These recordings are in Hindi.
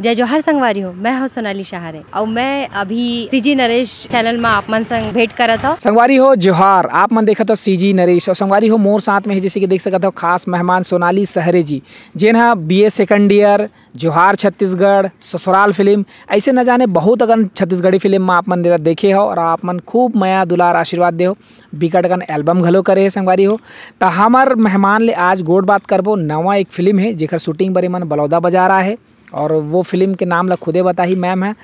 जय जोहार संगवारी हो मैं हूँ सोनाली शाहरे और मैं अभी सीजी नरेश चैनल में आप मन संग भेंट रहा था संगवारी हो जोहार आप मन देखा तो सीजी नरेश और संगवारी हो मोर साथ में जैसे कि देख सकता हो खास मेहमान सोनाली सहरे जी जिन्हें बी ए सेकेंड ईयर जोहार छत्तीसगढ़ ससुराल फिल्म ऐसे न जाने बहुत अगन छत्तीसगढ़ी फिल्म में आप मन देखे हो और आप मन खूब मया दुलार आशीर्वाद दे हो बिकट अगन एल्बम घलो करे है संगवारी हो तो हमार मेहमान ले आज गोड बात करबो नवा एक फिल्म है जेकर शूटिंग बरे मन बलौदा बजा रहा है और वो फिल्म के नाम ला खुदे बताही मैम है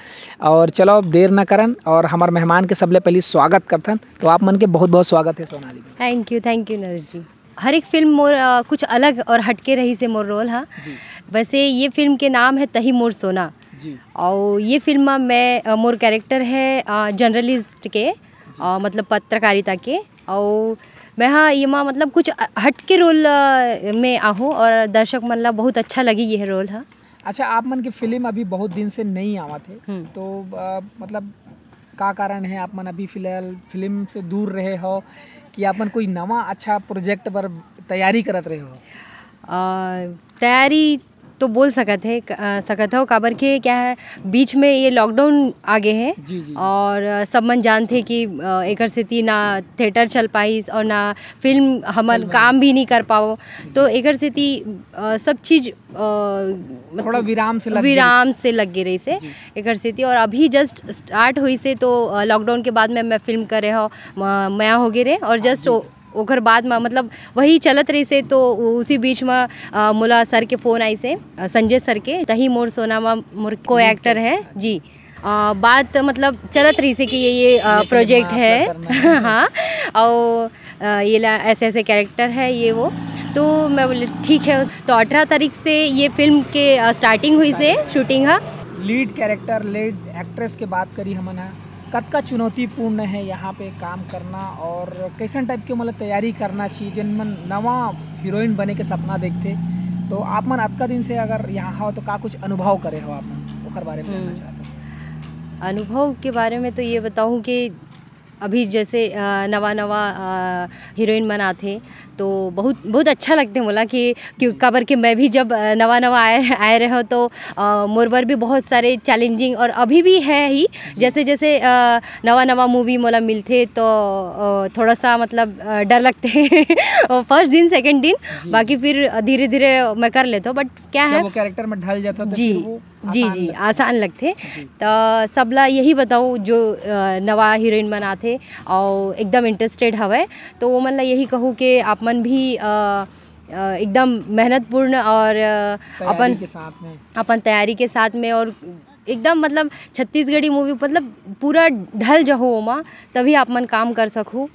और चलो अब देर ना करन और हमारे मेहमान के सबले पहले स्वागत करथन तो आप मन के बहुत बहुत स्वागत है Sonali thank you thank you Naresh ji हर एक फिल्म मोर आ, कुछ अलग और हटके रही से मोर रोल है हाँ। वैसे ये फिल्म के नाम है तही मोर सोना और ये फिल्म मैं मोर कैरेक्टर है जर्नलिस्ट के आ, मतलब पत्रकारिता के और मैं हाँ ये माँ मतलब कुछ हटके रोल में आहूँ और दर्शक मतलब बहुत अच्छा लगी यह रोल है अच्छा आप मन की फिल्म अभी बहुत दिन से नहीं आवा थे हम्म। तो आ, मतलब का कारण है आप मन अभी फिलहाल फिल्म से दूर रहे हो कि आप मन कोई नवा अच्छा प्रोजेक्ट पर तैयारी करत रहे हो तैयारी तो बोल सकत है सकत हो काबर के क्या है बीच में ये लॉकडाउन आगे है जी जी। और सब मन जानते कि एक स्थिति ना थिएटर चल पाइस और ना फिल्म हमल काम भी नहीं कर पाओ तो एक स्थिति सब चीज़ थोड़ा विराम से विराम से लग गई रही से एक स्थिति और अभी जस्ट स्टार्ट हुई से तो लॉकडाउन के बाद में मैं फिल्म कर रहे हो मैं हो गए रहे और हाँ, जस्ट ओकर बाद में मतलब वही चलत रही से तो उसी बीच में मुला सर के फ़ोन आई से संजय सर के तही मोर सोना माँ मोर को एक्टर है जी आ, बात मतलब चलत रही से कि ये ये प्रोजेक्ट है तो हाँ और ये ला ऐसे ऐसे कैरेक्टर है ये वो तो मैं बोले ठीक है तो अठारह तारीख से ये फिल्म के स्टार्टिंग हुई से शूटिंग है लीड कैरेक्टर लीड एक्ट्रेस के बात करी हमने कद का चुनौतीपूर्ण है यहाँ पे काम करना और कैसन टाइप की मतलब तैयारी करना चाहिए जिन मन नवा हीरोइन बने के सपना देखते तो आप मन अतका दिन से अगर यहाँ हो तो का कुछ अनुभव करे हो आप मन बारे में हम्म। अनुभव के बारे में तो ये बताऊँ कि अभी जैसे नवा नवा हीरोइन बना थे तो बहुत बहुत अच्छा लगते बोला कि कबर के मैं भी जब नवा नवा आए आए रहे हो तो मोरबर भी बहुत सारे चैलेंजिंग और अभी भी है ही जैसे जैसे नवा नवा मूवी मोला मिलते तो थोड़ा सा मतलब डर लगते हैं फर्स्ट दिन सेकेंड दिन बाकी फिर धीरे धीरे मैं कर लेता हूँ बट क्या है वो कैरेक्टर में ढल जाता तो जी जी जी आसान लगते तो सब ला यही बताओ जो नवा हीरोइन मन आथे और एकदम इंटरेस्टेड हवे तो वो मन मतलब ला यही कहूँ कि आप मन भी आ, एकदम मेहनतपूर्ण और अपन अपन तैयारी के साथ में और एकदम मतलब छत्तीसगढ़ी मूवी मतलब पूरा ढल जाओ ओमा तभी आप मन काम कर सकूँ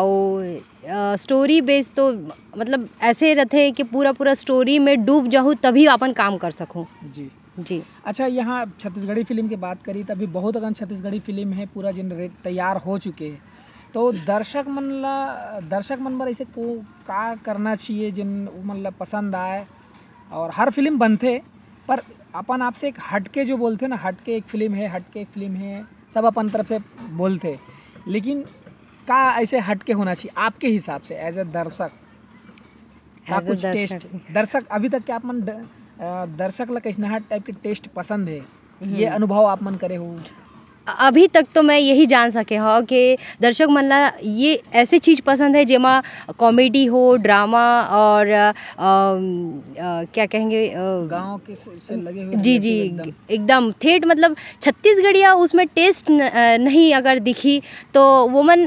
और स्टोरी बेस तो मतलब ऐसे रहते कि पूरा पूरा स्टोरी में डूब जाऊँ तभी अपन काम कर सकूँ जी जी अच्छा यहाँ छत्तीसगढ़ी फिल्म की बात करी तो अभी बहुत अगर छत्तीसगढ़ी फिल्म है पूरा जनरेट तैयार हो चुके हैं तो दर्शक मन ला दर्शक मन पर ऐसे को का करना चाहिए जिन मन ला पसंद आए और हर फिल्म बनते पर अपन आपसे एक हटके जो बोलते हैं ना हटके एक फिल्म है हटके एक फिल्म है सब अपन तरफ से बोलते लेकिन का ऐसे हटके होना चाहिए आपके हिसाब से एज ए दर्शक का कुछ टेस्ट दर्शक अभी तक क्या अपन दर्शक ला कैसना टाइप के टेस्ट पसंद है हम्म। ये अनुभव आप मन करे हो अभी तक तो मैं यही जान सके हो हाँ कि दर्शक मन ये ऐसे चीज़ पसंद है जेमा कॉमेडी हो ड्रामा और आ, आ, क्या कहेंगे गांव के से लगे हुए जी जी एकदम ठेठ मतलब छत्तीसगढ़िया उसमें टेस्ट न, नहीं अगर दिखी तो वो मन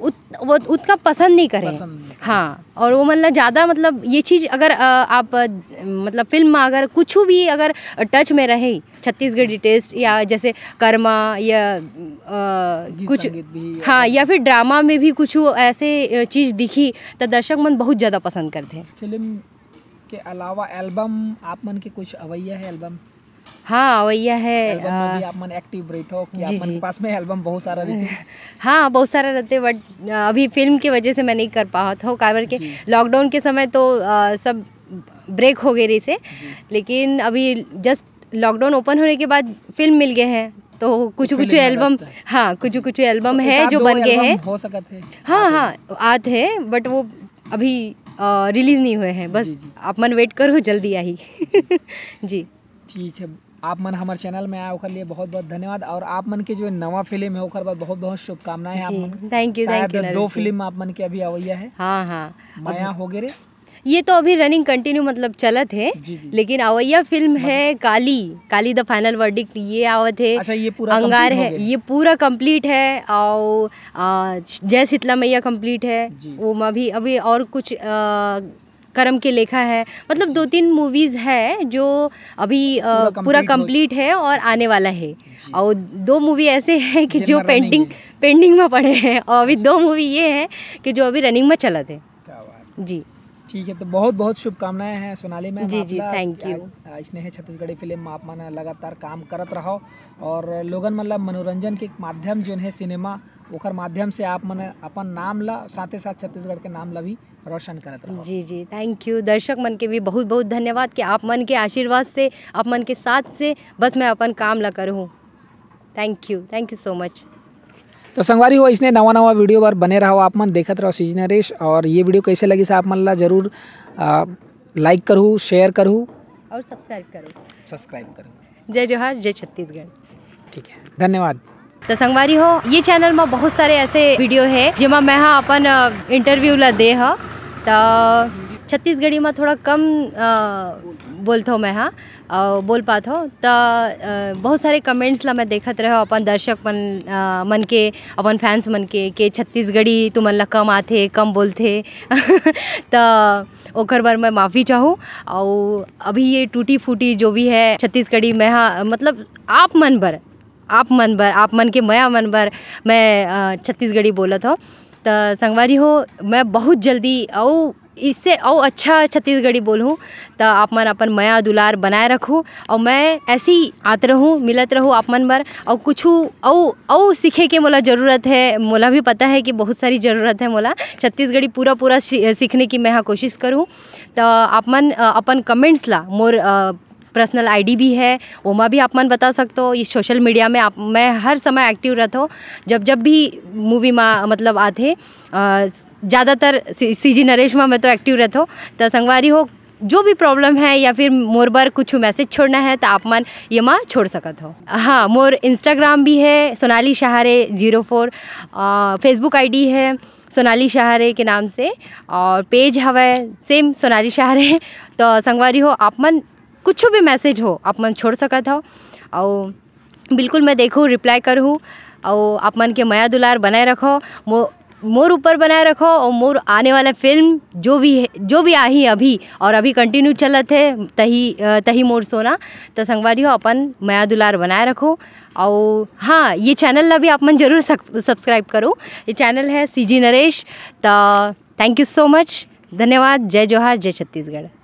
उत वो उतना पसंद नहीं करें पसंद हाँ और वो मतलब ज़्यादा मतलब ये चीज़ अगर आप मतलब फिल्म में अगर कुछ भी अगर टच में रहे छत्तीसगढ़ी टेस्ट या जैसे कर्मा या आ, कुछ हाँ या फिर ड्रामा में भी कुछ ऐसे चीज़ दिखी तो दर्शक मन बहुत ज़्यादा पसंद करते हैं फिल्म के अलावा एल्बम आप मन के कुछ अवैया है एल्बम हाँ वैया है आप मन एक्टिव रही हो तो कि जी, आप मन पास में एल्बम बहुत सारा रहते हाँ बहुत सारा रहते बट अभी फिल्म की वजह से मैं नहीं कर पा था काबर के लॉकडाउन के समय तो आ, सब ब्रेक हो गए रही से लेकिन अभी जस्ट लॉकडाउन ओपन होने के बाद फिल्म मिल गए हैं तो कुछ कुछ एल्बम हाँ कुछ कुछ एल्बम है जो बन गए हैं हो सकते हाँ हाँ आते हैं बट वो अभी रिलीज नहीं हुए हैं बस आप मन वेट करो जल्दी आई जी ठीक है आप मन हमारे चैनल में आए लिए बहुत बहुत धन्यवाद और आप मन के जो नवा फिल्म है ओकर बाद बहुत बहुत शुभकामनाएं आप मन थैंक यू थैंक यू दो फिल्म आप मन के अभी आवैया है हाँ हाँ माया हो गए ये तो अभी रनिंग कंटिन्यू मतलब चलत है जी जी। लेकिन अवैया फिल्म मतलब है Kali Kali the final verdict ये आवत है अच्छा ये पूरा अंगार है ये पूरा कंप्लीट है और जय शीतला मैया कंप्लीट है वो मैं भी अभी और कुछ आ, करम के लेखा है मतलब दो तीन मूवीज़ है जो अभी पूरा कंप्लीट है और आने वाला है और दो मूवी ऐसे हैं कि जो पेंटिंग पेंडिंग में पड़े हैं और अभी दो मूवी ये है कि जो अभी रनिंग में चला थे जी ठीक है तो बहुत बहुत शुभकामनाएं हैं सोनाली मैम जी जी थैंक यू इसने है छत्तीसगढ़ी फिल्म आप मन लगातार काम करत रहो और लोगन मतलब मनोरंजन के माध्यम जो है सिनेमा ओकर माध्यम से आप मन अपन नाम ला साथ ही साथ छत्तीसगढ़ के नाम ला भी रोशन करत रहो जी जी थैंक यू दर्शक मन के भी बहुत बहुत धन्यवाद कि आप मन के आशीर्वाद से आप मन के साथ से बस मैं अपन काम ला करूँ thank you thank you so much तो संगवारी हो इसने नवा नवा वीडियो बार बने रहो आप मन देखत रहो सीजी नरेश और ये वीडियो कैसे लगी से आप मन ला जरूर लाइक करूँ शेयर करूँ और सब्सक्राइब करूँ सब्सक्राइब करूँ जय जोहार जय छत्तीसगढ़ ठीक है धन्यवाद तो संगवारी हो ये चैनल में बहुत सारे ऐसे वीडियो है जिसमें मैं हाँ अपन इंटरव्यू ला दे हाँ। तो छत्तीसगढ़ी में थोड़ा कम बोलते हो मैं हाँ बोल पात हो तो बहुत सारे कमेंट्स ला मैं देखत रहो अपन दर्शक मन मन के अपन फैंस मन के के छत्तीसगढ़ी तुमन ला कम आते कम बोलते तो बार मैं माफ़ी चाहूँ और अभी ये टूटी फूटी जो भी है छत्तीसगढ़ी में हाँ मतलब आप मन पर आप मन भर आप मन के मया मन भर मैं छत्तीसगढ़ी बोलत हूँ तो संगवारी हो मैं बहुत जल्दी औ इससे और अच्छा छत्तीसगढ़ी बोलूँ तो आप मन अपन मया दुलार बनाए रखूँ और मैं ऐसी आत रहूँ मिलत रहूँ आप मन भर और कुछ औ सीखे के मोला ज़रूरत है मोला भी पता है कि बहुत सारी ज़रूरत है मोला छत्तीसगढ़ी पूरा पूरा सीखने की मैं कोशिश करूँ तो आप मन अपन कमेंट्स ला मोर पर्सनल आईडी भी है वो माँ भी आप मन बता सकते हो ये सोशल मीडिया में आप मैं हर समय एक्टिव रहता हूँ जब जब भी मूवी माँ मतलब आते ज़्यादातर सी जी नरेश माँ मैं तो एक्टिव रहता हूँ तो संगवारी हो जो भी प्रॉब्लम है या फिर मोर बार कुछ मैसेज छोड़ना है तो आप मन ये माँ छोड़ सकत हो हाँ मोर इंस्टाग्राम भी है Sonali Shahare zero four Facebook आई है सोनाली शहारे के नाम से और पेज हवा है सेम सोनाली शहारे तो संगवारी हो आप मन कुछ भी मैसेज हो आप मन छोड़ सकत हो और बिल्कुल मैं देखूँ रिप्लाई करूँ और आप मन के मया दुलार बनाए रखो मो मोर ऊपर बनाए रखो और मोर आने वाला फिल्म जो भी है जो भी आही अभी और अभी कंटिन्यू चलत है तही तही मोर सोना तो संगवारी हो अपन मया दुलार बनाए रखो और हाँ ये चैनल ला भी आप मन जरूर सब्सक्राइब करो ये चैनल है सीजी नरेश तो थैंक यू सो मच धन्यवाद जय जोहार जय छत्तीसगढ़